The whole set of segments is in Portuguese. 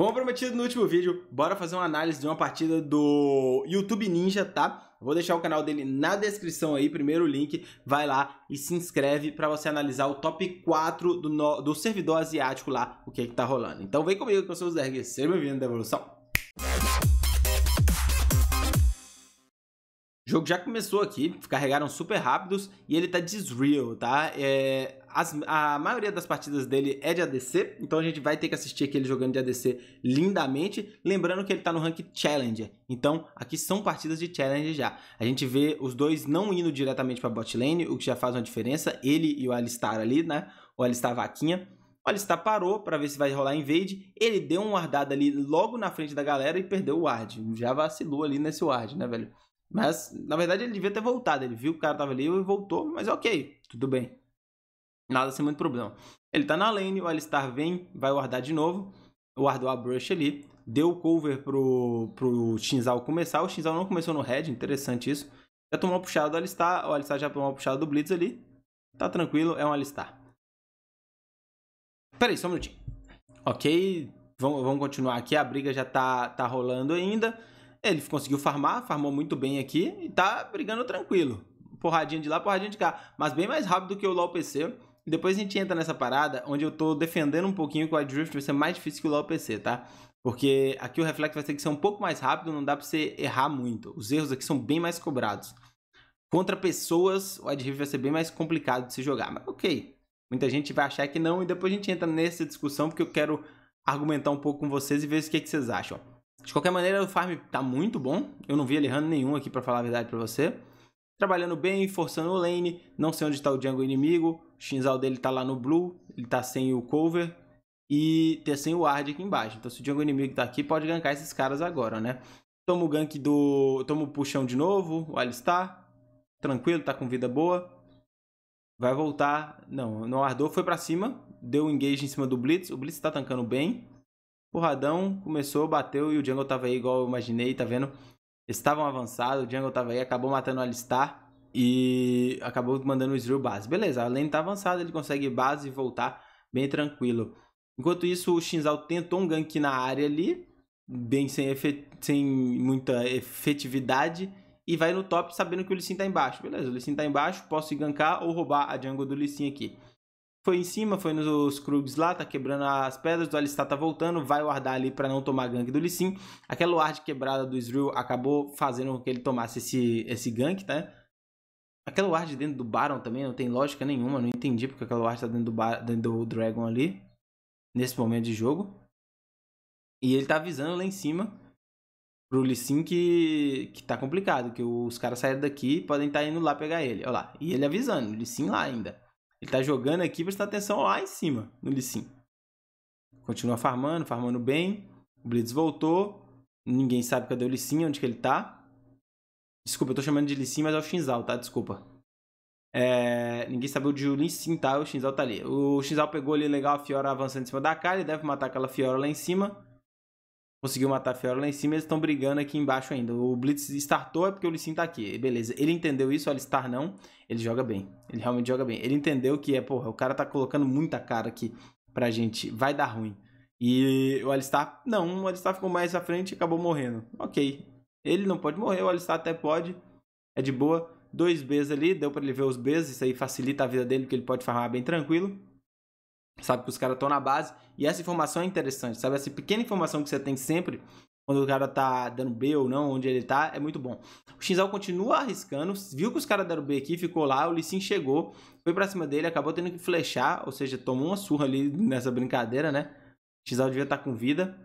Como prometido no último vídeo, bora fazer uma análise de uma partida do YouTube Ninja, tá? Vou deixar o canal dele na descrição aí, primeiro link, vai lá e se inscreve para você analisar o top 4 do, no, do servidor asiático lá, o que é que tá rolando. Então vem comigo que eu sou o Zerg, seja bem-vindo à Evolução. O jogo já começou aqui, carregaram super rápidos e ele tá desreal, tá? É, as, a maioria das partidas dele é de ADC, então a gente vai ter que assistir aquele jogando de ADC lindamente. Lembrando que ele tá no rank Challenger, então aqui são partidas de Challenger já. A gente vê os dois não indo diretamente pra bot lane, o que já faz uma diferença. Ele e o Alistar ali, né? O Alistar Vaquinha. O Alistar parou para ver se vai rolar invade. Ele deu um wardado ali logo na frente da galera e perdeu o ward. Já vacilou ali nesse ward, né, velho? Mas, na verdade, ele devia ter voltado. Ele viu que o cara tava ali e voltou, mas ok, tudo bem. Nada sem muito problema. Ele tá na lane, o Alistar vem, vai guardar de novo. Guardou a Brush ali. Deu o cover pro, pro Shinzal começar. O Xinzal não começou no head, interessante isso. Já tomou uma puxada do Alistar, o Alistar já tomou uma puxada do Blitz ali. Tá tranquilo, é um Alistar. Peraí, só um minutinho. Ok, vamos, vamos continuar aqui. A briga já tá, tá rolando ainda. Ele conseguiu farmar, farmou muito bem aqui e tá brigando tranquilo. Porradinha de lá, porradinha de cá. Mas bem mais rápido que o LoL PC. E depois a gente entra nessa parada onde eu tô defendendo um pouquinho que o Adrift vai ser mais difícil que o PC, tá? Porque aqui o reflexo vai ter que ser um pouco mais rápido, não dá pra você errar muito. Os erros aqui são bem mais cobrados. Contra pessoas, o Adrift vai ser bem mais complicado de se jogar. Mas ok, muita gente vai achar que não, e depois a gente entra nessa discussão, porque eu quero argumentar um pouco com vocês e ver o que, é que vocês acham. De qualquer maneira, o farm tá muito bom. Eu não vi ele errando nenhum aqui, para falar a verdade para você trabalhando bem, forçando o lane, não sei onde está o Django inimigo, o Shinzal dele está lá no blue, ele está sem o cover e tem tá sem o ward aqui embaixo. Então se o Django inimigo está aqui, pode gankar esses caras agora, né? Toma o gank do... toma o puxão de novo, o Alistar, tranquilo, tá com vida boa. Vai voltar, não, não ardou, foi para cima, deu um engage em cima do Blitz, o Blitz está tankando bem. Porradão, começou, bateu e o Jungle tava aí igual eu imaginei, tá vendo? estavam avançados, o Jungle tava aí, acabou matando o Alistar e acabou mandando o Israel base. Beleza, a lane tá avançada, ele consegue base e voltar bem tranquilo. Enquanto isso, o Shinzal tentou um gank na área ali, bem sem, efet sem muita efetividade, e vai no top sabendo que o Lissin tá embaixo. Beleza, o Lissin tá embaixo, posso ir gankar ou roubar a jungle do Lissin aqui. Foi em cima, foi nos Krugs lá, tá quebrando as pedras, o Alistar tá voltando, vai guardar ali para não tomar gank do Lissin. Aquela ward quebrada do Israel acabou fazendo com que ele tomasse esse, esse gank, tá? Aquela ward dentro do Baron também não tem lógica nenhuma, não entendi porque aquela ward tá dentro do, bar, dentro do Dragon ali, nesse momento de jogo. E ele tá avisando lá em cima pro Lissin que, que tá complicado, que os caras saíram daqui e podem estar tá indo lá pegar ele. ó lá. E ele avisando, Lissin lá ainda. Ele tá jogando aqui, prestar atenção lá em cima, no Lissim. Continua farmando, farmando bem. O Blitz voltou. Ninguém sabe cadê o Lissim, onde que ele tá. Desculpa, eu tô chamando de Lissim, mas é o Xinzal, tá? Desculpa. É... Ninguém sabe onde o Lissim tá, o Xinzal tá ali. O Xinzal pegou ali legal a Fiora avançando em cima da cara, ele deve matar aquela Fiora lá em cima conseguiu matar a Fiora lá em cima, eles estão brigando aqui embaixo ainda. O Blitz startou é porque o Lissin tá aqui. Beleza, ele entendeu isso, o Alistar não. Ele joga bem, ele realmente joga bem. Ele entendeu que é, porra, o cara tá colocando muita cara aqui pra gente, vai dar ruim. E o Alistar, não, o Alistar ficou mais à frente e acabou morrendo. Ok, ele não pode morrer, o Alistar até pode, é de boa. Dois Bs ali, deu pra ele ver os Bs, isso aí facilita a vida dele, porque ele pode farmar bem tranquilo sabe que os caras estão na base. E essa informação é interessante, sabe? Essa pequena informação que você tem sempre, quando o cara tá dando B ou não, onde ele tá, é muito bom. O Shinzal continua arriscando, viu que os caras deram B aqui, ficou lá, o Lissin chegou, foi pra cima dele, acabou tendo que flechar, ou seja, tomou uma surra ali nessa brincadeira, né? O Shinzal devia estar tá com vida.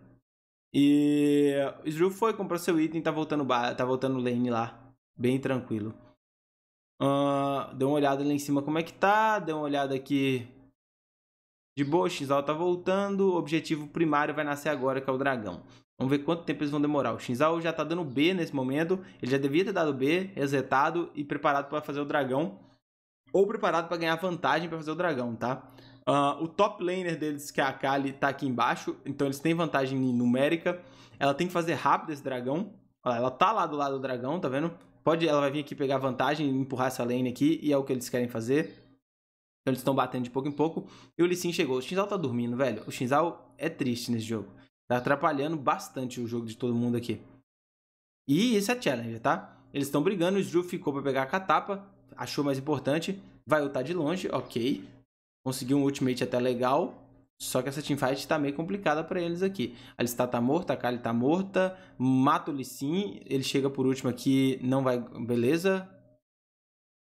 E o Drew foi, comprou seu item, tá voltando, bar... tá voltando lane lá, bem tranquilo. Uh, deu uma olhada lá em cima como é que tá, deu uma olhada aqui de boa, XAL tá voltando. O objetivo primário vai nascer agora, que é o dragão. Vamos ver quanto tempo eles vão demorar. O Shinzao já tá dando B nesse momento. Ele já devia ter dado B, resetado e preparado para fazer o dragão. Ou preparado para ganhar vantagem para fazer o dragão, tá? Uh, o top laner deles, que é a Kali, tá aqui embaixo. Então eles têm vantagem numérica. Ela tem que fazer rápido esse dragão. Olha, ela tá lá do lado do dragão, tá vendo? Pode, ela vai vir aqui pegar vantagem, empurrar essa lane aqui. E é o que eles querem fazer. Então eles estão batendo de pouco em pouco. E o Lissin chegou. O Xinzal tá dormindo, velho. O Xinzal é triste nesse jogo. Tá atrapalhando bastante o jogo de todo mundo aqui. E isso é challenge, tá? Eles estão brigando. O Zhu ficou pra pegar a catapa. Achou mais importante. Vai lutar de longe, ok. Conseguiu um ultimate até legal. Só que essa teamfight tá meio complicada para eles aqui. A Alistar tá, tá morta, a Kali tá morta. Mata o Lissin. Ele chega por último aqui, não vai... Beleza,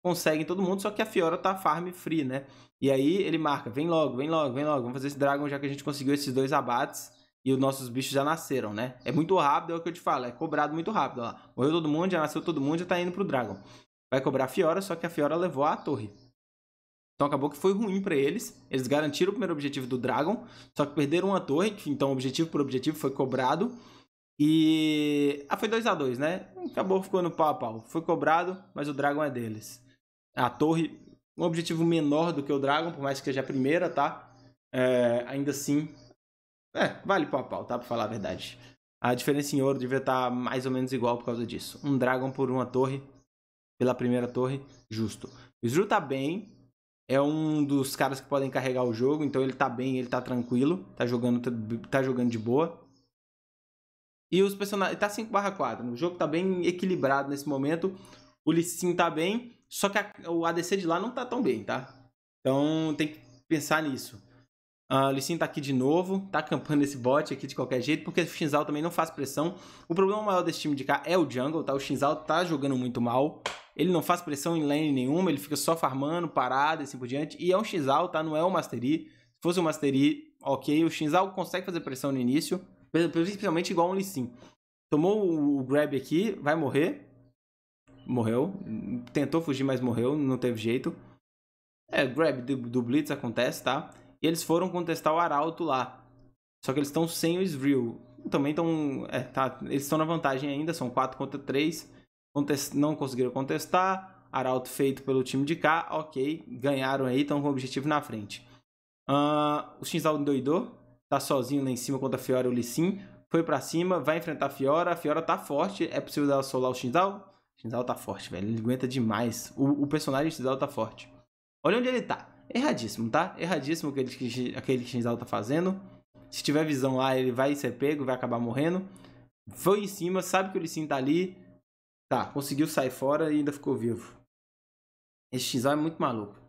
conseguem todo mundo, só que a Fiora tá farm free, né? E aí ele marca, vem logo, vem logo, vem logo, vamos fazer esse dragão já que a gente conseguiu esses dois abates e os nossos bichos já nasceram, né? É muito rápido, é o que eu te falo, é cobrado muito rápido, ó lá. Morreu todo mundo, já nasceu todo mundo, já tá indo pro dragão Vai cobrar a Fiora, só que a Fiora levou a torre. Então acabou que foi ruim para eles. Eles garantiram o primeiro objetivo do dragão só que perderam uma torre, então objetivo por objetivo foi cobrado. E ah, foi 2 a 2 né? Acabou ficando pau a pau. Foi cobrado, mas o dragão é deles a torre, um objetivo menor do que o Dragon, por mais que seja a primeira, tá? É, ainda assim, é, vale pau a pau, tá? Pra falar a verdade. A diferença em ouro devia estar tá mais ou menos igual por causa disso. Um Dragon por uma torre, pela primeira torre, justo. O Zru tá bem, é um dos caras que podem carregar o jogo, então ele tá bem, ele tá tranquilo, tá jogando, tá jogando de boa. E os personagens. Tá 5/4. Né? O jogo tá bem equilibrado nesse momento. O Lee Sin tá bem. Só que a, o ADC de lá não tá tão bem, tá? Então tem que pensar nisso. Uh, Lissin tá aqui de novo, tá acampando esse bot aqui de qualquer jeito, porque o Xinzal também não faz pressão. O problema maior desse time de cá é o jungle, tá? O Xinzal tá jogando muito mal. Ele não faz pressão em lane nenhuma, ele fica só farmando, parado e assim por diante. E é um Xinzal, tá? Não é o um Mastery. Se fosse o um Mastery, ok. O Xinzal consegue fazer pressão no início, principalmente igual um Lissin. Tomou o grab aqui, vai morrer morreu. Tentou fugir, mas morreu, não teve jeito. É, grab do, do Blitz acontece, tá? E eles foram contestar o Arauto lá. Só que eles estão sem o Svril. Também estão. É, tá, eles estão na vantagem ainda, são 4 contra 3. Contest... Não conseguiram contestar. Arauto feito pelo time de cá, ok. Ganharam aí, estão com o objetivo na frente. Uh, o Shinzal doidou, tá sozinho lá em cima contra a Fiora e o Lissin. Foi para cima, vai enfrentar a Fiora. A Fiora tá forte, é possível dar solar o Shinzal? Shinzawa tá forte, velho. Ele aguenta demais. O, o personagem de Shinzawa tá forte. Olha onde ele tá. Erradíssimo, tá? Erradíssimo aquele que aquele Shinzawa tá fazendo. Se tiver visão lá, ele vai ser pego, vai acabar morrendo. Foi em cima, sabe que o Lissin tá ali. Tá, conseguiu sair fora e ainda ficou vivo. Esse Shinzawa é muito maluco.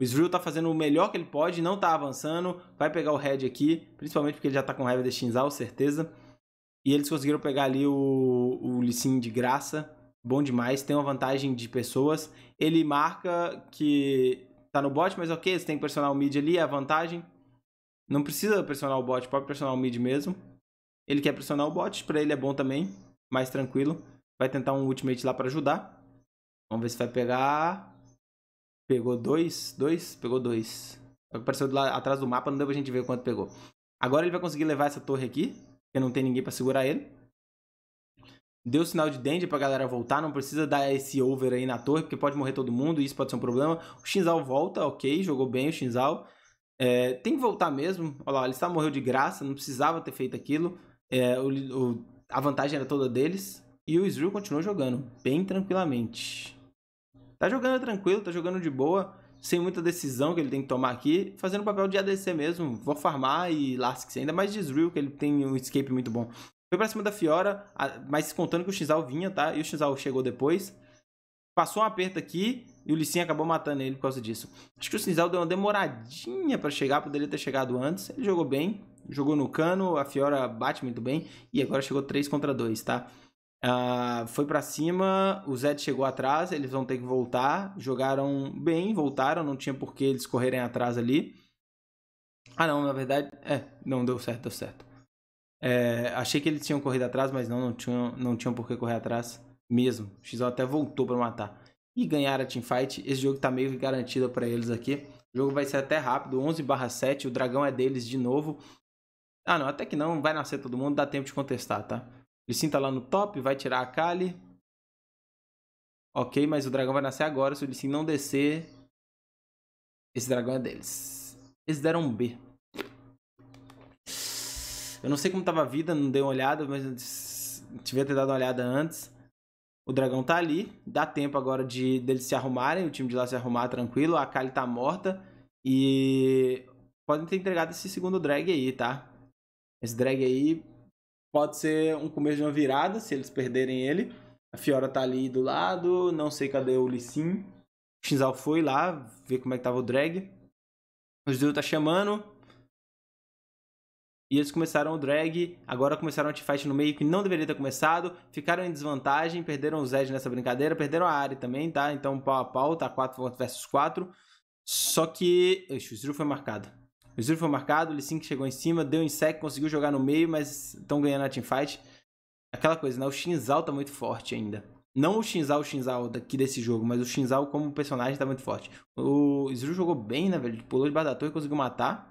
O Israel tá fazendo o melhor que ele pode, não tá avançando. Vai pegar o Red aqui, principalmente porque ele já tá com raiva de Shinzawa, certeza. E eles conseguiram pegar ali o, o Lissin de graça bom demais, tem uma vantagem de pessoas. Ele marca que tá no bot, mas ok, você tem personal mid ali, é a vantagem. Não precisa personal o bot, pode personal mid mesmo. Ele quer pressionar o bot, pra ele é bom também, mais tranquilo. Vai tentar um ultimate lá pra ajudar. Vamos ver se vai pegar... Pegou dois, dois, pegou dois. Apareceu lá, atrás do mapa, não deu pra gente ver quanto pegou. Agora ele vai conseguir levar essa torre aqui, porque não tem ninguém pra segurar ele. Deu sinal de dende pra galera voltar, não precisa dar esse over aí na torre, porque pode morrer todo mundo, isso pode ser um problema. O Xinzal volta, ok, jogou bem o Xinzal. É, tem que voltar mesmo. Olha lá, Alistar morreu de graça, não precisava ter feito aquilo. É, o, o, a vantagem era toda deles. E o Israel continuou jogando, bem tranquilamente. Tá jogando tranquilo, tá jogando de boa, sem muita decisão que ele tem que tomar aqui, fazendo o papel de ADC mesmo. Vou farmar e lasque-se. Ainda mais de Israel, que ele tem um escape muito bom. Foi pra cima da Fiora, mas contando que o Xizal vinha, tá? E o Xizal chegou depois. Passou um aperto aqui e o Licinha acabou matando ele por causa disso. Acho que o Xizal deu uma demoradinha para chegar, poderia ter chegado antes. Ele jogou bem, jogou no cano, a Fiora bate muito bem. E agora chegou 3 contra 2, tá? Uh, foi para cima, o Zed chegou atrás, eles vão ter que voltar. Jogaram bem, voltaram, não tinha por que eles correrem atrás ali. Ah, não, na verdade, é, não deu certo, deu certo. É, achei que eles tinham corrido atrás, mas não, não tinham, não tinham por que correr atrás mesmo. O XO até voltou para matar. E ganhar a teamfight, esse jogo tá meio garantido para eles aqui. O jogo vai ser até rápido, 11 barra 7, o dragão é deles de novo. Ah não, até que não, vai nascer todo mundo, dá tempo de contestar, tá? Licinho tá lá no top, vai tirar a Kali. Ok, mas o dragão vai nascer agora, se o Licinho não descer, esse dragão é deles. Eles deram um B. Eu não sei como tava a vida, não dei uma olhada, mas devia ter dado uma olhada antes. O dragão tá ali, dá tempo agora de deles se arrumarem, o time de lá se arrumar tranquilo, a Kali tá morta e podem ter entregado esse segundo drag aí, tá? Esse drag aí pode ser um começo de uma virada se eles perderem ele. A Fiora tá ali do lado, não sei cadê o Lissin. O Shinzal foi lá ver como é que tava o drag. O Jizu tá chamando, e eles começaram o drag, agora começaram a fight no meio que não deveria ter começado, ficaram em desvantagem, perderam o Zed nessa brincadeira, perderam a arie também, tá? Então pau a pau, tá 4 versus 4. Só que. Ixi, o Zero foi marcado. O Zero foi marcado, o Lee Sin chegou em cima, deu sec, conseguiu jogar no meio, mas estão ganhando a teamfight. Aquela coisa, né? O Shinzal tá muito forte ainda. Não o Shinzal, o Shinzal daqui desse jogo, mas o Shinzal como personagem tá muito forte. O Zero jogou bem, né, velho? Pulou de da torre e conseguiu matar.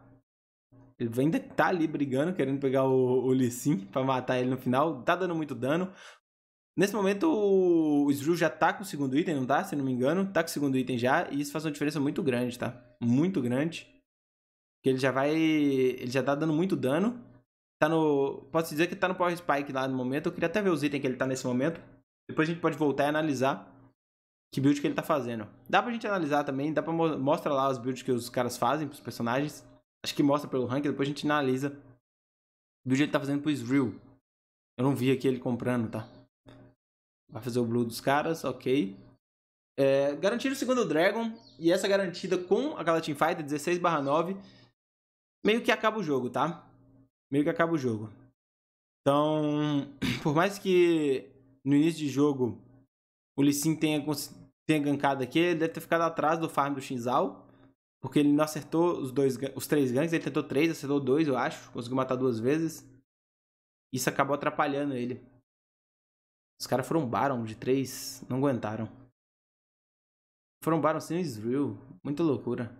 Ele ainda tá ali brigando, querendo pegar o, o Lee Sin pra matar ele no final. Tá dando muito dano. Nesse momento, o Sru já tá com o segundo item, não tá? Se não me engano, tá com o segundo item já. E isso faz uma diferença muito grande, tá? Muito grande. Porque ele já vai. Ele já tá dando muito dano. Tá no. Posso dizer que tá no Power Spike lá no momento. Eu queria até ver os itens que ele tá nesse momento. Depois a gente pode voltar e analisar que build que ele tá fazendo. Dá pra gente analisar também, dá pra mostrar lá os builds que os caras fazem pros personagens. Acho que mostra pelo ranking, depois a gente analisa do jeito que tá fazendo pro Israel. Eu não vi aqui ele comprando, tá? Vai fazer o blue dos caras, ok. É, garantir o segundo Dragon, e essa garantida com aquela teamfight, 16 9, meio que acaba o jogo, tá? Meio que acaba o jogo. Então, por mais que no início de jogo o Lee Sin tenha, tenha gankado aqui, ele deve ter ficado atrás do farm do Shinzal. Porque ele não acertou os dois, os três ganks, ele tentou três, acertou dois, eu acho. Conseguiu matar duas vezes. Isso acabou atrapalhando ele. Os caras foram Baron de três, não aguentaram. Foram Baron sem o Israel. Muita loucura.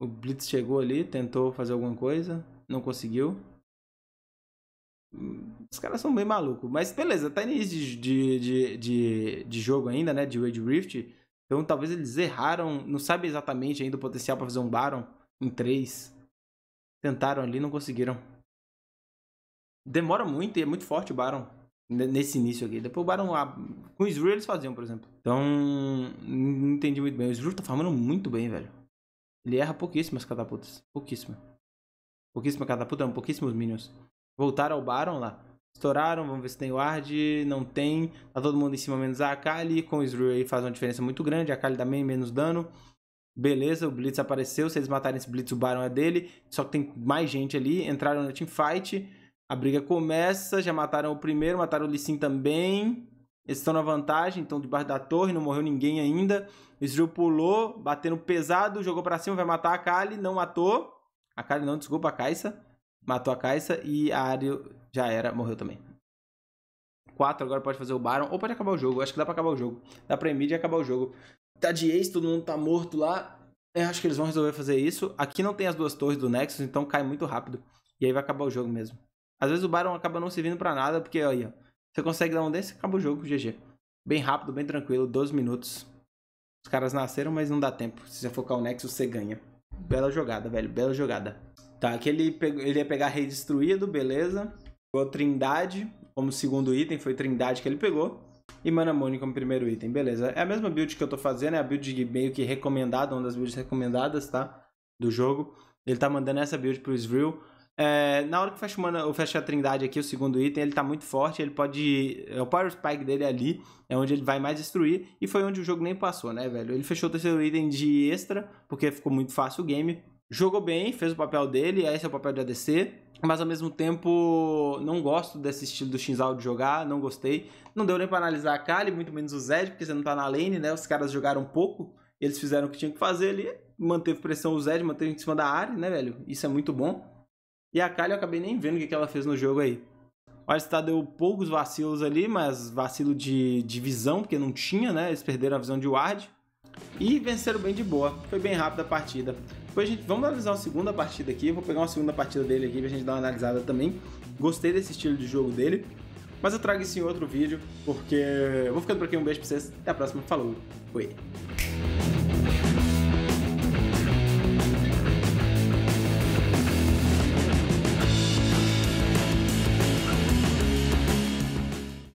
O Blitz chegou ali, tentou fazer alguma coisa, não conseguiu. Hum, os caras são bem malucos. Mas beleza, tá início de, de, de, de, de jogo ainda, né? De Wade Rift. Então talvez eles erraram, não sabe exatamente ainda o potencial para fazer um Baron em 3. Tentaram ali, não conseguiram. Demora muito e é muito forte o Baron nesse início aqui. Depois o Baron lá, com o Israel eles faziam, por exemplo. Então, não entendi muito bem. O Israel tá farmando muito bem, velho. Ele erra pouquíssimas catapultas, pouquíssima. Pouquíssima catapulta, não, pouquíssimos minions. Voltaram ao Baron lá estouraram, vamos ver se tem ward, não tem, tá todo mundo em cima menos a Akali, com o Israel aí faz uma diferença muito grande, a Akali dá meio menos dano, beleza, o Blitz apareceu, se eles matarem esse Blitz o Baron é dele, só que tem mais gente ali, entraram na teamfight, a briga começa, já mataram o primeiro, mataram o Lissin também, eles estão na vantagem, estão debaixo da torre, não morreu ninguém ainda, o Israel pulou, batendo pesado, jogou pra cima, vai matar a Akali, não matou, a Akali não, desculpa, a Kaisa, matou a Caixa e a Ario já era, morreu também. 4 agora pode fazer o Baron, ou pode acabar o jogo, acho que dá pra acabar o jogo. Dá pra Emid e acabar o jogo. Tá de ex, todo mundo tá morto lá. Eu é, acho que eles vão resolver fazer isso. Aqui não tem as duas torres do Nexus, então cai muito rápido. E aí vai acabar o jogo mesmo. Às vezes o Baron acaba não servindo pra nada, porque aí, ó. Você consegue dar um desse, acaba o jogo, GG. Bem rápido, bem tranquilo, 12 minutos. Os caras nasceram, mas não dá tempo. Se você focar o Nexus, você ganha. Bela jogada, velho, bela jogada. Tá, que ele, ele ia pegar Rei Destruído, beleza. Pegou Trindade como segundo item, foi Trindade que ele pegou. E Mana Moon como primeiro item, beleza. É a mesma build que eu tô fazendo, é a build meio que recomendada, uma das builds recomendadas, tá? Do jogo. Ele tá mandando essa build pro Israel. É, na hora que fecha, mana, fecha a trindade aqui, o segundo item, ele tá muito forte, ele pode... É o Power Spike dele ali é onde ele vai mais destruir, e foi onde o jogo nem passou, né, velho? Ele fechou o terceiro item de extra, porque ficou muito fácil o game, jogou bem, fez o papel dele, esse é o papel de ADC, mas ao mesmo tempo não gosto desse estilo do Shinzal de jogar, não gostei. Não deu nem para analisar a Kali, muito menos o Zed, porque você não tá na lane, né? Os caras jogaram pouco, eles fizeram o que tinham que fazer ali, manteve pressão o Zed, manteve em cima da área, né, velho? Isso é muito bom. E a Kali eu acabei nem vendo o que ela fez no jogo aí. O Alistar deu poucos vacilos ali, mas vacilo de, de visão, porque não tinha, né? Eles perderam a visão de Ward. E venceram bem de boa. Foi bem rápida a partida. Depois a gente vamos analisar uma segunda partida aqui. Vou pegar uma segunda partida dele aqui pra gente dar uma analisada também. Gostei desse estilo de jogo dele. Mas eu trago isso em outro vídeo, porque eu vou ficando por aqui. Um beijo pra vocês. Até a próxima. Falou. Fui.